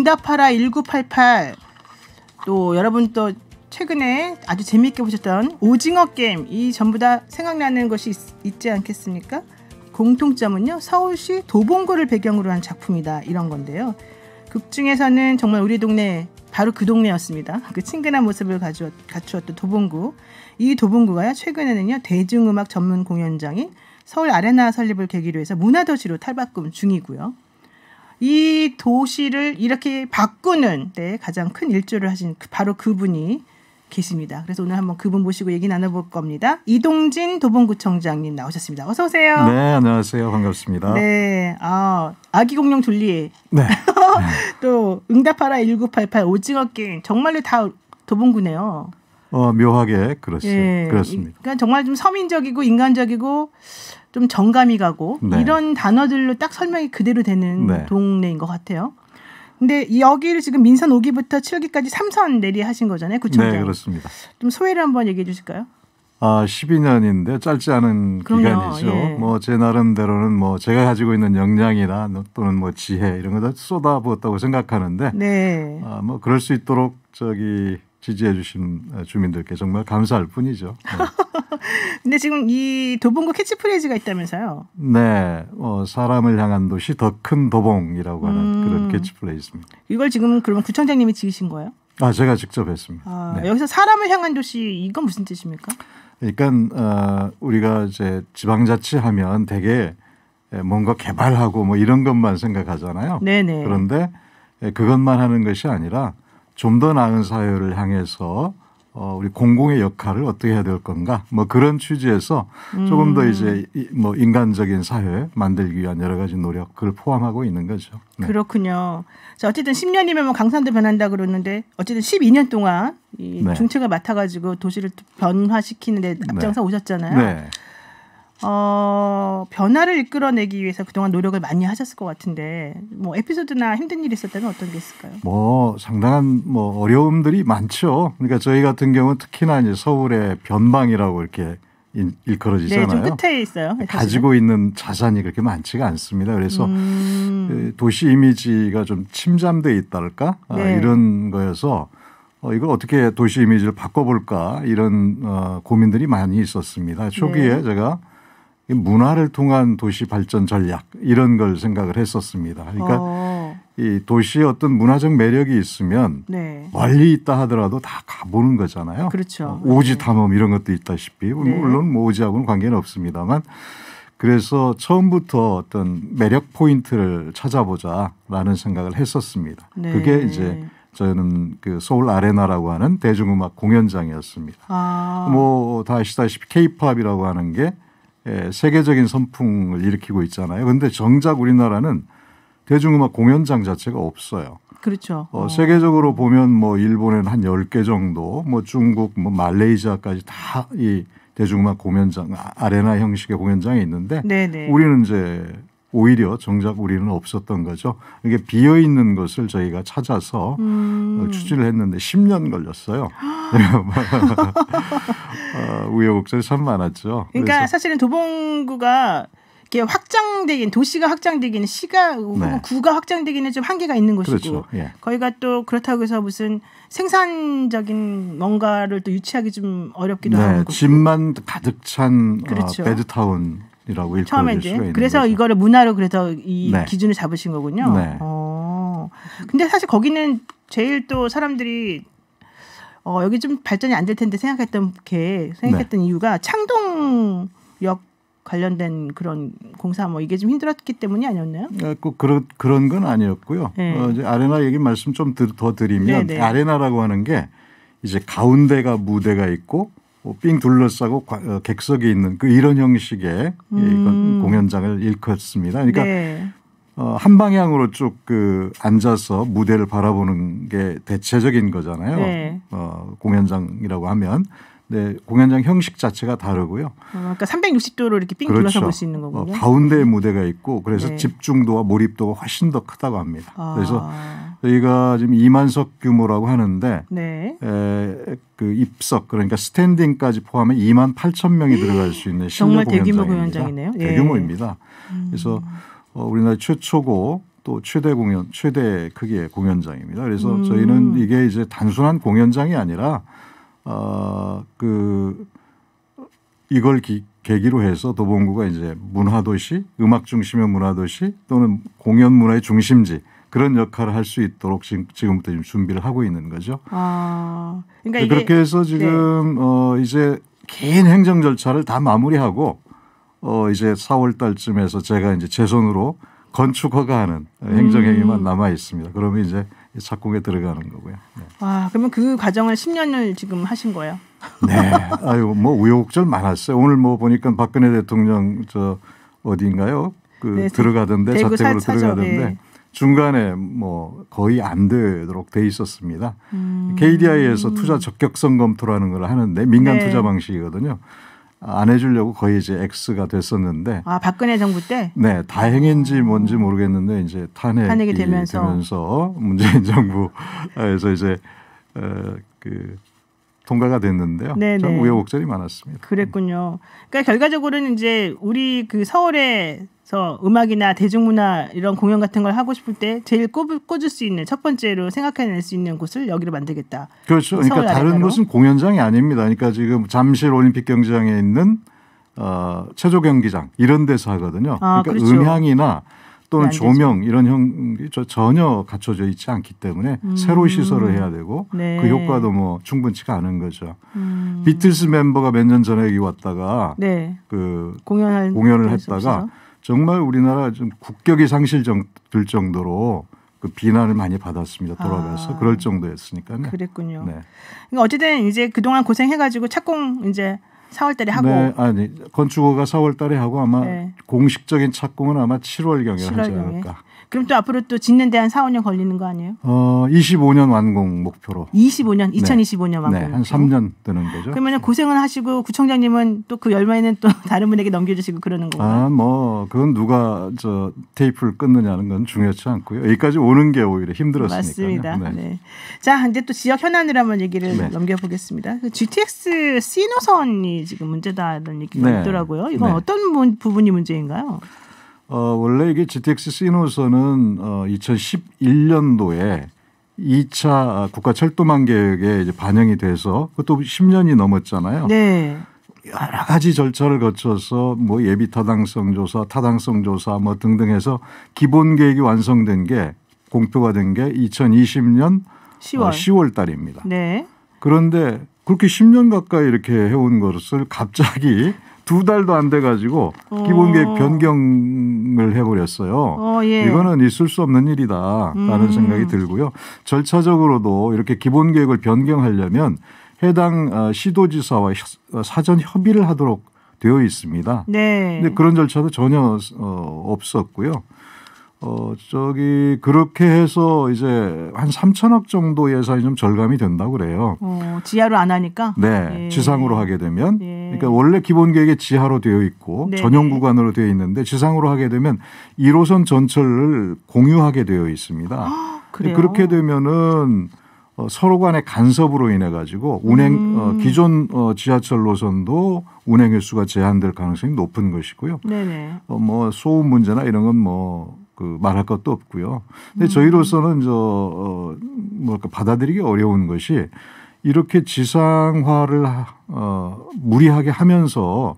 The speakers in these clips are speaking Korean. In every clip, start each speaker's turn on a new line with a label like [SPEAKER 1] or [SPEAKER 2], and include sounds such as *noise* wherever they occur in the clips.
[SPEAKER 1] 응답하라 1988. 또 여러분 또 최근에 아주 재미있게 보셨던 오징어 게임 이 전부 다 생각나는 것이 있, 지 않겠습니까? 공통점은요 서울시 도봉구를 배경으로 한 작품이다 이런 건데요. 극 중에서는 정말 우리 동네 바로 그 동네였습니다. 그 친근한 모습을 가져왔, 갖추었던 도봉구. 이 도봉구가요 최근에는요 대중음악 전문 공연장인 서울 아레나 설립을 계기로 해서 문화도시로 탈바꿈 중이고요. 이 도시를 이렇게 바꾸는 데 가장 큰 일조를 하신 그, 바로 그분이 계십니다. 그래서 오늘 한번 그분 모시고 얘기 나눠볼 겁니다. 이동진 도봉구청장님 나오셨습니다. 어서 오세요. 네,
[SPEAKER 2] 안녕하세요. 반갑습니다.
[SPEAKER 1] 네, 아 아기 공룡 둘리. 네. *laughs* 또 응답하라 1988 오징어 게임 정말로 다 도봉구네요.
[SPEAKER 2] 어, 묘하게 그렇습, 예, 그렇습니다.
[SPEAKER 1] 그러니까 정말 좀 서민적이고 인간적이고 좀 정감이 가고 네. 이런 단어들로 딱 설명이 그대로 되는 네. 동네인 것 같아요. 근데 여기를 지금 민선 5기부터 7기까지 3선 내리 하신 거잖아요. 네, 구청장. 네, 그렇습니다. 좀 소회를 한번 얘기해 주실까요?
[SPEAKER 2] 아, 12년인데 짧지 않은 그럼요, 기간이죠. 예. 뭐제 나름대로는 뭐 제가 가지고 있는 역량이나 뭐 또는 뭐 지혜 이런 거 다 쏟아부었다고 생각하는데 네. 아, 뭐 그럴 수 있도록 저기 지지해 주신 어, 주민들께 정말 감사할 뿐이죠. 네.
[SPEAKER 1] *laughs* 근데 지금 이 도봉구 캐치프레이즈가 있다면서요?
[SPEAKER 2] 네. 어, 사람을 향한 도시 더 큰 도봉이라고 하는 음. 그런 캐치프레이즈입니다.
[SPEAKER 1] 이걸 지금 그러면 구청장님이 지으신 거예요?
[SPEAKER 2] 아, 제가 직접 했습니다.
[SPEAKER 1] 아, 네. 여기서 사람을 향한 도시 이건 무슨 뜻입니까?
[SPEAKER 2] 그러니까 어, 우리가 이제 지방자치하면 되게 예, 뭔가 개발하고 뭐 이런 것만 생각하잖아요. 네네. 그런데 예, 그것만 하는 것이 아니라 좀더 나은 사회를 향해서 어, 우리 공공의 역할을 어떻게 해야 될 건가 뭐 그런 취지에서 음. 조금 더 이제 뭐 인간적인 사회 만들기 위한 여러 가지 노력을 포함하고 있는 거죠.
[SPEAKER 1] 네. 그렇군요. 자, 어쨌든 10년이면 뭐 강산도 변한다 그러는데 어쨌든 12년 동안 이 네. 중체가 맡아가지고 도시를 변화시키는데 네. 앞장서 네. 오셨잖아요. 어, 변화를 이끌어내기 위해서 그동안 노력을 많이 하셨을 것 같은데 뭐 에피소드나 힘든 일이 있었다면 어떤 게
[SPEAKER 2] 있을까요? 뭐 상당한 뭐 어려움들이 많죠. 그러니까 저희 같은 경우 특히나 이제 서울의 변방이라고 이렇게 일컬어지잖아요. 네, 좀 끝에
[SPEAKER 1] 있어요. 사실은. 가지고
[SPEAKER 2] 있는 자산이 그렇게 많지가 않습니다. 그래서 음. 그 도시 이미지가 좀 침잠돼 있다랄까 아, 네. 아, 이런 거여서 어, 이거 어떻게 도시 이미지를 바꿔볼까 이런 어, 고민들이 많이 있었습니다. 초기에 네. 제가 문화를 통한 도시 발전 전략 이런 걸 생각을 했었습니다. 그러니까 어. 이도시에 어떤 문화적 매력이 있으면 네. 멀리 있다 하더라도 다 가보는 거잖아요. 그렇죠. 어, 오지 네. 탐험 이런 것도 있다시피 뭐 네. 물론 뭐 오지하고는 관계는 없습니다만 그래서 처음부터 어떤 매력 포인트를 찾아보자라는 생각을 했었습니다. 네. 그게 이제 저는 그 서울 아레나라고 하는 대중음악 공연장이었습니다. 아. 뭐다 아시다시피 케이팝이라고 하는 게 예, 세계적인 선풍을 일으키고 있잖아요. 그런데 정작 우리나라는 대중음악 공연장 자체가 없어요. 그렇죠. 어, 어. 세계적으로 보면 뭐 일본에는 한 10개 정도, 뭐 중국, 뭐 말레이시아까지 다 이 대중음악 공연장, 아, 아레나 형식의 공연장이 있는데 네네. 네. 우리는 이제 오히려 정작 우리는 없었던 거죠. 이게 비어 있는 것을 저희가 찾아서 어, 음. 추진을 했는데 10년 걸렸어요. *laughs* 어, 우여곡절이 참 많았죠. 그러니까
[SPEAKER 1] 사실은 도봉구가 이게 확장되긴 도시가 확장되기는 시가 네. 구가 확장되기는 좀 한계가 있는 곳이고 그렇죠. 예. 거기가 또 그렇다고 해서 무슨 생산적인 뭔가를 또 유치하기 좀 어렵기도 네. 하고
[SPEAKER 2] 집만 가득 찬 어, 그렇죠. 어, 베드타운 이라고 처음에 이제 그래서
[SPEAKER 1] 거죠. 이거를 문화로 그래서 이 네. 기준을 잡으신 거군요. 네.
[SPEAKER 2] 어.
[SPEAKER 1] 근데 사실 거기는 제일 또 사람들이 어 여기 좀 발전이 안 될 텐데 생각했던 게 생각했던 네. 이유가 창동역 관련된 그런 공사 뭐 이게 좀 힘들었기 때문이 아니었나요?
[SPEAKER 2] 꼭 아, 그런 그런 건 아니었고요. 네. 어, 이제 아레나 얘기 말씀 좀 더 드리면 네네. 네. 아레나라고 하는 게 이제 가운데가 무대가 있고 빙 뭐 둘러싸고 어, 객석이 있는 그 이런 형식의 예, 음. 공연장을 일컫습니다. 그러니까 네. 어, 한 방향으로 쭉 그 앉아서 무대를 바라보는 게 대체적인 거잖아요. 네. 어, 공연장이라고 하면. 네, 공연장 형식 자체가 다르고요. 어,
[SPEAKER 1] 그러니까 360도로 이렇게 삥 그렇죠. 둘러서 볼수 있는 거군요. 어, 가운데
[SPEAKER 2] 무대가 있고 그래서 네. 집중도와 몰입도가 훨씬 더 크다고 합니다. 아. 그래서 저희가 지금 이만석 규모라고 하는데 네. 에, 그 입석 그러니까 스탠딩까지 포함해 2만 8천 명이 들어갈 수 있는 정말 대규모 공연장이네요. 예. 대규모입니다. 음. 그래서 어, 우리나라 최초고 또 최대 공연 최대 크기의 공연장입니다. 그래서 음. 저희는 이게 이제 단순한 공연장이 아니라 어그 이걸 기, 계기로 해서 도봉구가 이제 문화도시, 음악 중심의 문화도시 또는 공연 문화의 중심지 그런 역할을 할 수 있도록 지금부터 지금 준비를 하고 있는 거죠.
[SPEAKER 1] 아, 그러니까 네, 이게, 그렇게 해서 지금
[SPEAKER 2] 네. 어, 이제 긴 행정 절차를 다 마무리하고 어, 이제 4월 달쯤에서 제가 이제 제 손으로 건축 허가하는 행정행위만 음. 남아 있습니다. 그러면 이제 착공에 들어가는 거고요. 네.
[SPEAKER 1] 와, 아, 그러면 그 과정을 10년을 지금 하신 거예요?
[SPEAKER 2] 네. 아유, 뭐 우여곡절 많았어요. 오늘 뭐 보니까 박근혜 대통령 저 어디인가요? 그 네, 들어가던데 자택으로 사 들어가던데. 네. 중간에 뭐 거의 안 되도록 돼 있었습니다. 음. KDI에서 투자 적격성 검토라는 걸 하는데 민간 네. 투자 방식이거든요. 안 해주려고 거의 이제 X가 됐었는데.
[SPEAKER 1] 아 박근혜 정부 때?
[SPEAKER 2] 네, 다행인지 뭔지 모르겠는데 이제 탄핵이, 탄핵이 되면서. 되면서 문재인 *laughs* 정부에서 이제 어, 그 통과가 됐는데요. 네, 네 우여곡절이 많았습니다.
[SPEAKER 1] 그랬군요. 그러니까 결과적으로는 이제 우리 그 서울에서 음악이나 대중문화 이런 공연 같은 걸 하고 싶을 때 제일 꼽을, 꽂을 수 있는 첫 번째로 생각해낼 수 있는 곳을 여기로 만들겠다.
[SPEAKER 2] 그렇죠. 그러니까 다른 곳은 공연장이 아닙니다. 그러니까 지금 잠실 올림픽 경기장에 있는 어, 체조 경기장 이런 데서 하거든요. 아, 그러니까 그렇죠. 음향이나 또는 조명 이런 형이 전혀 갖춰져 있지 않기 때문에 음. 새로 시설을 해야 되고 네. 그 효과도 뭐 충분치가 않은 거죠. 음. 비틀스 멤버가 몇 년 전에 여기 왔다가 네. 그
[SPEAKER 1] 공연을, 공연을 했다가 없어서?
[SPEAKER 2] 정말 우리나라 좀 국격이 상실될 정도로 그 비난을 많이 받았습니다. 돌아가서 아, 그럴 정도였으니까요. 그랬군요. 네.
[SPEAKER 1] 그러니까 어쨌든 이제 그동안 고생해가지고 착공 이제 4월달에 하고. 네,
[SPEAKER 2] 아니 네. 건축허가 4월달에 하고 아마 네. 공식적인 착공은 아마 7월경에 7월경에. 하지 않을까.
[SPEAKER 1] 그럼 또 앞으로 또 짓는 데 한 4, 5년 걸리는 거 아니에요?
[SPEAKER 2] 어, 25년 완공 목표로.
[SPEAKER 1] 25년, 2025년 네. 완공. 네, 한
[SPEAKER 2] 3년 되는 거죠. 그러면
[SPEAKER 1] 고생은 하시고 구청장님은 또 그열마는또 그 *laughs* 다른 분에게 넘겨주시고 그러는 거예 아,
[SPEAKER 2] 뭐 그건 누가 저 테이프를 끊느냐는 건 중요치 않고요. 여기까지 오는 게 오히려 힘들었으니까. 맞습니다. 네. 네.
[SPEAKER 1] 자, 이제 또 지역 현안을 한번 얘기를 네. 넘겨보겠습니다. 그 GTX C 노선이 지금 문제다라는 얘기가 네. 있더라고요. 이건 네. 어떤 부분이 문제인가요?
[SPEAKER 2] 어, 원래 이게 GTX C노선은 어, 2011년도에 2차 국가 철도망 계획에 이제 반영이 돼서 그것도 10년이 넘었잖아요. 네. 여러 가지 절차를 거쳐서 뭐 예비 타당성 조사, 타당성 조사 뭐 등등 해서 기본 계획이 완성된 게 공표가 된 게 2020년 10월. 어, 10월 달입니다. 네. 그런데 그렇게 10년 가까이 이렇게 해온 것을 갑자기 두 달도 안 돼가지고 기본계획 어. 변경을 해버렸어요. 어, 예. 이거는 있을 수 없는 일이다라는 음. 생각이 들고요. 절차적으로도 이렇게 기본계획을 변경하려면 해당 어, 시도지사와 사전 협의를 하도록 되어 있습니다.
[SPEAKER 1] 네. 런데
[SPEAKER 2] 그런 절차도 전혀 어, 없었고요. 어, 저기, 그렇게 해서 이제 한 3천억 정도 예산이 좀 절감이 된다고 그래요.
[SPEAKER 1] 어, 지하로 안 하니까?
[SPEAKER 2] 네. 예. 지상으로 하게 되면. 예. 그러니까 원래 기본 계획의 지하로 되어 있고 네 전용 구간으로 되어 있는데 지상으로 하게 되면 1호선 전철을 공유하게 되어 있습니다. 아, 그렇게 되면은 어, 서로 간의 간섭으로 인해 가지고 운행 음. 어, 기존 어, 지하철 노선도 운행 횟수가 제한될 가능성이 높은 것이고요. 네네. 뭐 소음 문제나 이런 건 뭐 그 말할 것도 없고요.
[SPEAKER 1] 근데 음. 저희로서는
[SPEAKER 2] 저 뭐랄까 받아들이기 어려운 것이 이렇게 지상화를 어, 무리하게 하면서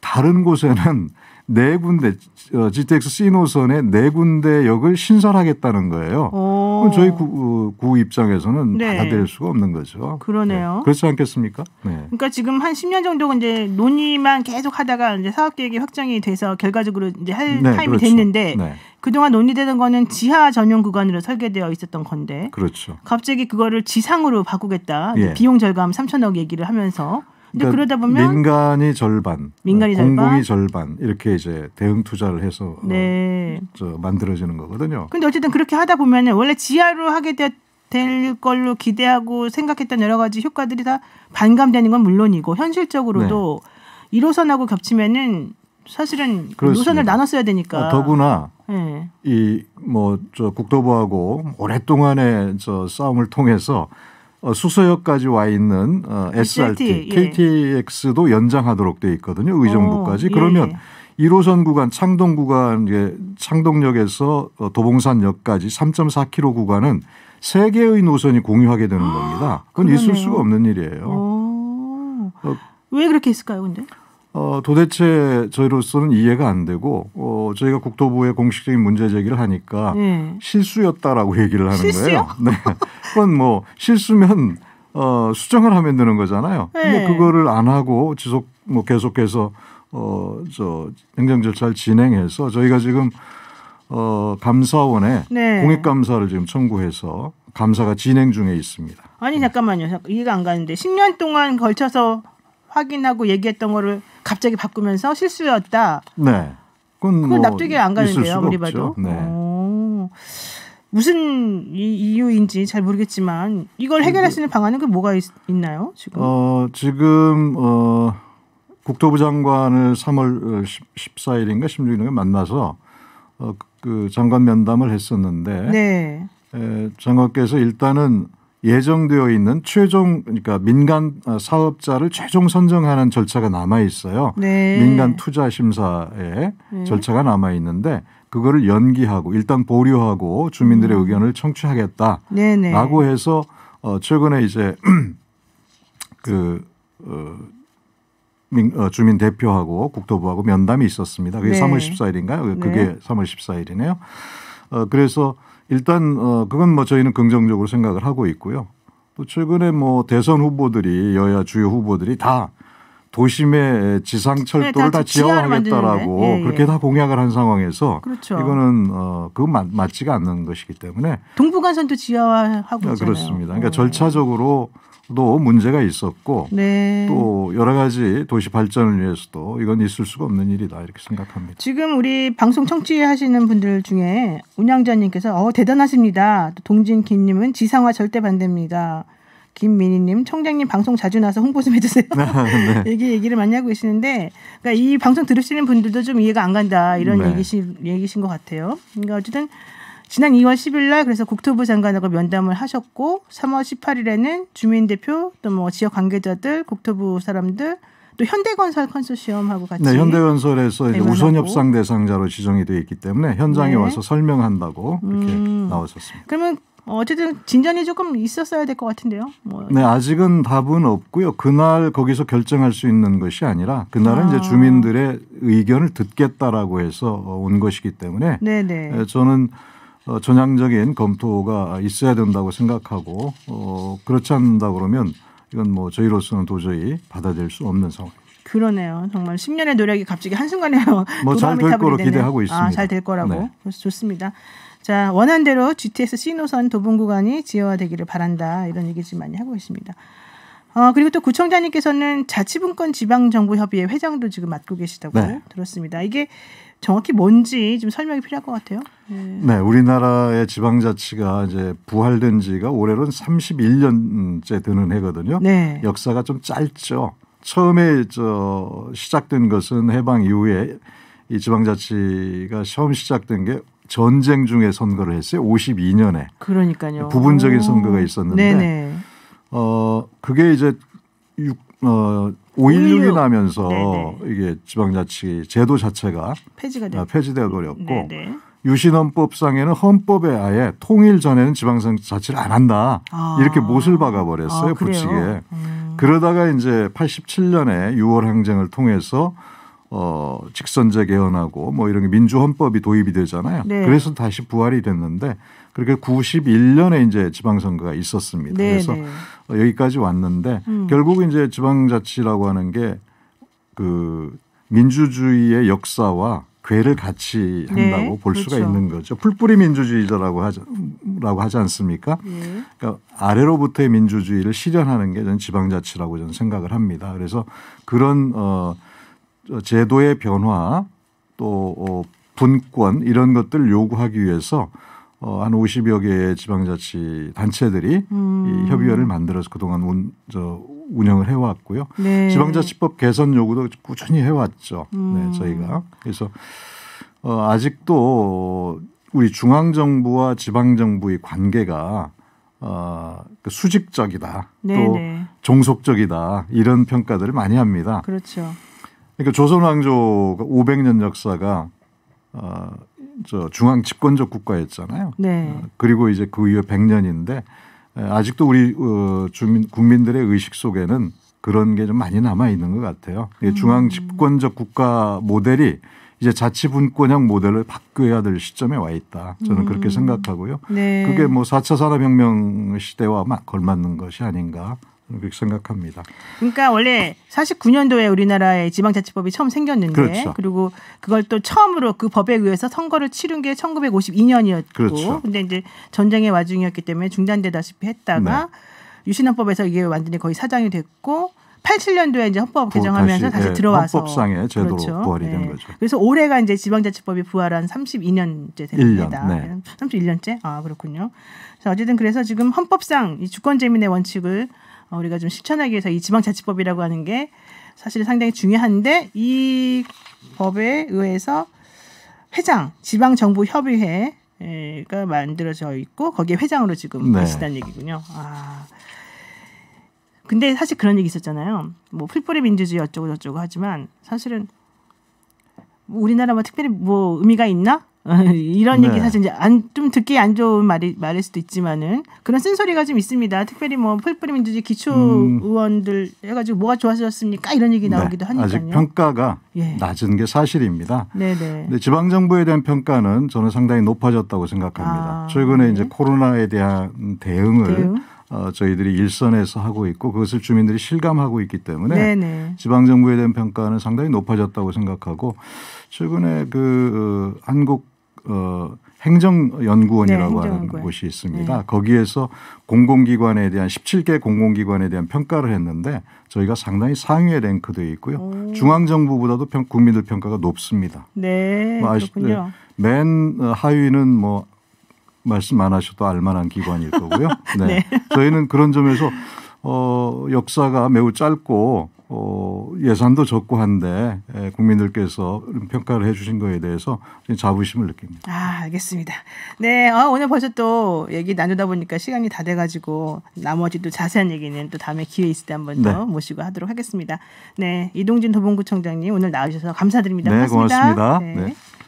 [SPEAKER 2] 다른 곳에는 네 군데 어, GTX C 노선의 네 군데 역을 신설하겠다는 거예요. 오. 그럼 저희 구, 어, 구 입장에서는 네. 받아들일 수가 없는 거죠.
[SPEAKER 1] 그러네요. 네.
[SPEAKER 2] 그렇지 않겠습니까? 네.
[SPEAKER 1] 그러니까 지금 한 10년 정도 이제 논의만 계속 하다가 이제 사업 계획이 확정이 돼서 결과적으로 이제 할 네, 타임이 그렇죠. 됐는데 네. 그동안 논의되던 거는 지하 전용 구간으로 설계되어 있었던 건데 그렇죠. 갑자기 그거를 지상으로 바꾸겠다. 예. 비용 절감 3천억 얘기를 하면서 근데 그러니까 그러다 보면
[SPEAKER 2] 민간이 절반, 민간이 공공이 절반. 이렇게 이제 대응 투자를 해서 어,
[SPEAKER 1] 네.
[SPEAKER 2] 어, 만들어지는 거거든요.
[SPEAKER 1] 근데 어쨌든 그렇게 하다 보면 원래 지하로 하게 됐될 걸로 기대하고 생각했던 여러 가지 효과들이 다 반감되는 건 물론이고 현실적으로도 네. 1호선하고 겹치면은 사실은 그 그렇습니다. 노선을 나눴어야 되니까. 어, 더구나 네.
[SPEAKER 2] 예. 이뭐 저국토부하고 오랫동안의 저 싸움을 통해서 어, 수서역까지 와 있는 어, SRT, SRT 예. KTX도 연장하도록 돼 있거든요. 의정부까지. 오, 어, 예, 그러면 1호선 예. 구간 창동 구간 이 예, 창동역에서 어, 도봉산역까지 3.4km 구간은 세 개의 노선이 공유하게 되는 겁니다. 그건 그러네요. 있을 수가 없는 일이에요. 어,
[SPEAKER 1] 왜 그렇게 했을까요, 근데?
[SPEAKER 2] 어, 도대체 저희로서는 이해가 안 되고 어, 저희가 국토부에 공식적인 문제 제기를 하니까 네. 실수였다라고 얘기를 하는 실수요? 거예요. *laughs* 네. 그건 뭐 실수면 어, 수정을 하면 되는 거잖아요. 네. 근데 그거를 안 하고 지속 뭐 계속해서 어, 저 행정 절차를 진행해서 저희가 지금 어, 감사원에 네. 공익감사를 지금 청구해서 감사가 진행 중에 있습니다.
[SPEAKER 1] 아니 잠깐만요. 이해가 안 가는데 10년 동안 걸쳐서 확인하고 얘기했던 거를 갑자기 바꾸면서 실수였다.
[SPEAKER 2] 네. 그건, 그건 뭐 납득이 안 가는데요. 우리 봐도. 네.
[SPEAKER 1] 무슨 이, 이유인지 잘 모르겠지만 이걸 해결할 수 있는 음. 방안은 그 뭐가 있, 나요 지금?
[SPEAKER 2] 어 지금 어 국토부 장관을 3월 1 어, 14일인가 16일인가 만나서 어, 그 장관 면담을 했었는데 네. 에, 장관께서 일단은 예정되어 있는 최종 그러니까 민간 어, 사업자를 최종 선정하는 절차가 남아 있어요. 네. 민간 투자 심사의 네. 절차가 남아 있는데 그거를 연기하고 일단 보류하고 주민들의 음. 의견을 청취하겠다라고 네네. 해서 어 최근에 이제 *clears throat* 그 어, 민, 어, 주민 대표하고 국토부하고 면담이 있었습니다. 그게 네. 3월 14일인가요? 그게 네. 3월 14일이네요. 어, 그래서 일단 어, 그건 뭐 저희는 긍정적으로 생각을 하고 있고요. 또 최근에 뭐 대선 후보들이 여야 주요 후보들이 다 도심의 지상 철도를 네, 다 지하화하겠다라고 예, 예. 그렇게 다 공약을 한 상황에서 그렇죠. 이거는 어 그건 맞, 맞지가 않는 것이기 때문에
[SPEAKER 1] 동부간선도 지하화하고 아, 있잖아요. 그렇습니다. 그러니까 오. 어.
[SPEAKER 2] 절차적으로 도 문제가 있었고 네. 또 여러 가지 도시 발전을 위해서도 이건 있을 수가 없는 일이다 이렇게 생각합니다.
[SPEAKER 1] 지금 우리 방송 청취하시는 분들 중에 운영자님께서어 대단하십니다. 동진 김님은 지상화 절대 반대입니다. 김민희님, 총장님 방송 자주 나서 홍보 좀 해주세요. *laughs* 네. 얘기 *laughs* 얘기를 많이 하고 계시는데, 그러니까 이 방송 들으시는 분들도 좀 이해가 안 간다 이런 네. 얘기신 얘기신 것 같아요. 그러니까 어쨌든 지난 2월 10일 날 그래서 국토부 장관하고 면담을 하셨고 3월 18일에는 주민 대표 또 뭐 지역 관계자들 국토부 사람들 또 현대건설 컨소시엄하고 같이 네,
[SPEAKER 2] 현대건설에서 이제 우선 협상 대상자로 지정이 돼 있기 때문에 현장에 네. 와서 설명한다고
[SPEAKER 1] 이렇게 음. 나오셨습니다 그러면 어쨌든 진전이 조금 있었어야 될 것 같은데요. 뭐.
[SPEAKER 2] 네, 아직은 답은 없고요. 그날 거기서 결정할 수 있는 것이 아니라 그날은 아. 이제 주민들의 의견을 듣겠다라고 해서 온 것이기 때문에 네네. 네. 저는 어, 전향적인 검토가 있어야 된다고 생각하고 어, 그렇지 않는다 그러면 이건 뭐 저희로서는 도저히 받아들일 수 없는 상황
[SPEAKER 1] 그러네요. 정말 10년의 노력이 갑자기 한순간에 *laughs* 뭐잘될 거로 요 기대하고 아, 있습니다. 아, 잘될 거라고. 네. 그래서 좋습니다. 자, 원한대로 GTS C 노선 도봉 구간이 지어화되기를 바란다. 이런 얘기 지금 하고 있습니다. 어, 그리고 또 구청장님께서는 자치분권 지방정부협의회 회장도 지금 맡고 계시다고 네. 들었습니다. 이게 정확히 뭔지 좀 설명이 필요할 것 같아요. 네. 네,
[SPEAKER 2] 우리나라의 지방자치가 이제 부활된 지가 올해로는 31년째 되는 해거든요. 네. 역사가 좀 짧죠. 처음에 저 시작된 것은 해방 이후에 이 지방자치가 처음 시작된 게 전쟁 중에 선거를 했어요. 52년에.
[SPEAKER 1] 그러니까요. 부분적인 선거가 있었는데. 네네.
[SPEAKER 2] 어 그게 이제 6, 어 5.16이 나면서 네네. 네. 이게 지방자치 제도 자체가 폐지가 되폐지되어 아, 버렸고 네, 네. 유신헌법상에는 헌법에 아예 통일 전에는 지방자치를 안 한다 아. 이렇게 못을 박아 버렸어요 아, 붙이게 음. 그러다가 이제 87년에 6월 항쟁을 통해서 어, 직선제 개헌하고 뭐 이런 게 민주헌법이 도입이 되잖아요. 네. 그래서 다시 부활이 됐는데 그렇게 91년에 이제 지방선거가 있었습니다. 네, 그래서 네. 여기까지 왔는데 음. 결국 이제 지방자치라고 하는 게 그 민주주의의 역사와 괴를 같이 네, 한다고 네, 볼 그렇죠. 수가 있는 거죠. 풀뿌리 민주주의자라고 하자, 라고 하지 않습니까? 네. 그러니까 아래로부터의 민주주의를 실현하는 게 저는 지방자치라고 저는 생각을 합니다. 그래서 그런 어 제도의 변화 또 어, 분권 이런 것들 요구하기 위해서 어, 한 50여 개의 지방자치 단체들이 음. 이 협의회를 만들어서 그동안 운, 저, 운영을 해왔고요. 네. 지방자치법 개선 요구도 꾸준히 해왔죠. 네, 음. 네, 저희가. 그래서 어, 아직도 우리 중앙정부와 지방정부의 관계가 어, 그 수직적이다. 네네. 또 네, 네. 종속적이다. 이런 평가들을 많이 합니다. 그렇죠. 그러니까 조선 왕조가 500년 역사가 어, 저 중앙 집권적 국가였잖아요. 네. 어, 그리고 이제 그 이후 100년인데 아직도 우리 어, 주민 국민들의 의식 속에는 그런 게 좀 많이 남아 있는 것 같아요. 음. 중앙 집권적 국가 모델이 이제 자치분권형 모델을 바꿔야될 시점에 와 있다. 저는 그렇게 음. 생각하고요. 네. 그게 뭐 4차 산업혁명 시대와 걸맞는 것이 아닌가 그렇게 생각합니다.
[SPEAKER 1] 그러니까 원래 49년도에 우리나라에 지방자치법이 처음 생겼는데 그렇죠. 그리고 그걸 또 처음으로 그 법에 의해서 선거를 치른 게 1952년이었고 그렇죠. 근데 이제 전쟁의 와중이었기 때문에 중단되다시피 했다가 네. 유신헌법에서 이게 완전히 거의 사장이 됐고 87년도에 이제 헌법 개정하면서 다시, 다시 예, 들어와서 헌법상의 제도로 그렇죠. 부활이 네. 된 거죠. 그래서 올해가 이제 지방자치법이 부활한 32년째 됩니다. 1년, 네. 31년째? 아 그렇군요. 그래서 어쨌든 그래서 지금 헌법상 이 주권재민의 원칙을 어, 우리가 좀 실천하기 위해서 이 지방자치법이라고 하는 게 사실 상당히 중요한데 이 법에 의해서 회장 지방정부협의회가 예, 만들어져 있고 거기에 회장으로 지금 네. 계시다는 얘기군요. 아. 근데 사실 그런 얘기 있었잖아요. 뭐 풀뿌리 민주주의 어쩌고 저쩌고 하지만 사실은 우리나라만 뭐 특별히 뭐 의미가 있나? *laughs* 이런 네. 얘기 사실 이제 안좀 듣기 안 좋은 말이 말일 수도 있지만은 그런 쓴소리가 좀 있습니다. 특별히 뭐 풀뿌리 민주주의 기초 음. 의원들 해가지고 뭐가 좋아졌습니까 이런 얘기 나오기도 네. 하니까요. 아직
[SPEAKER 2] 평가가 예. 낮은 게 사실입니다.
[SPEAKER 1] 네네. 근데
[SPEAKER 2] 지방 정부에 대한 평가는 저는 상당히 높아졌다고 생각합니다. 아, 최근에 네. 이제 코로나에 대한 대응을 대응? 어, 저희들이 일선에서 하고 있고 그것을 주민들이 실감하고 있기 때문에 네네. 지방 정부에 대한 평가는 상당히 높아졌다고 생각하고 최근에 그 어, 한국 어, 행정연구원이라고 네, 하는 곳이 있습니다. 네. 거기에서 공공기관에 대한 17개 공공기관에 대한 평가를 했는데 저희가 상당히 상위에 랭크되어 있고요. 오. 중앙정부보다도 평, 국민들 평가가 높습니다.
[SPEAKER 1] 네,
[SPEAKER 2] 뭐그렇맨 예, 하위는 뭐 말씀 안 하셔도 알만한 기관일 거고요. *laughs* 네. 네. 저희는 그런 점에서 어, 역사가 매우 짧고 어, 예산도 적고 한데 예, 국민들께서 평가를 해주신 거에 대해서 자부심을 느낍니다.
[SPEAKER 1] 아 알겠습니다. 네 아, 오늘 벌써 또 얘기 나누다 보니까 시간이 다 돼가지고 나머지 또 자세한 얘기는 또 다음에 기회 있을 때 한번 더 네. 모시고 하도록 하겠습니다. 네 이동진 도봉구청장님 오늘 나와주셔서 감사드립니다. 네 고맙습니다. 고맙습니다. 네. 네.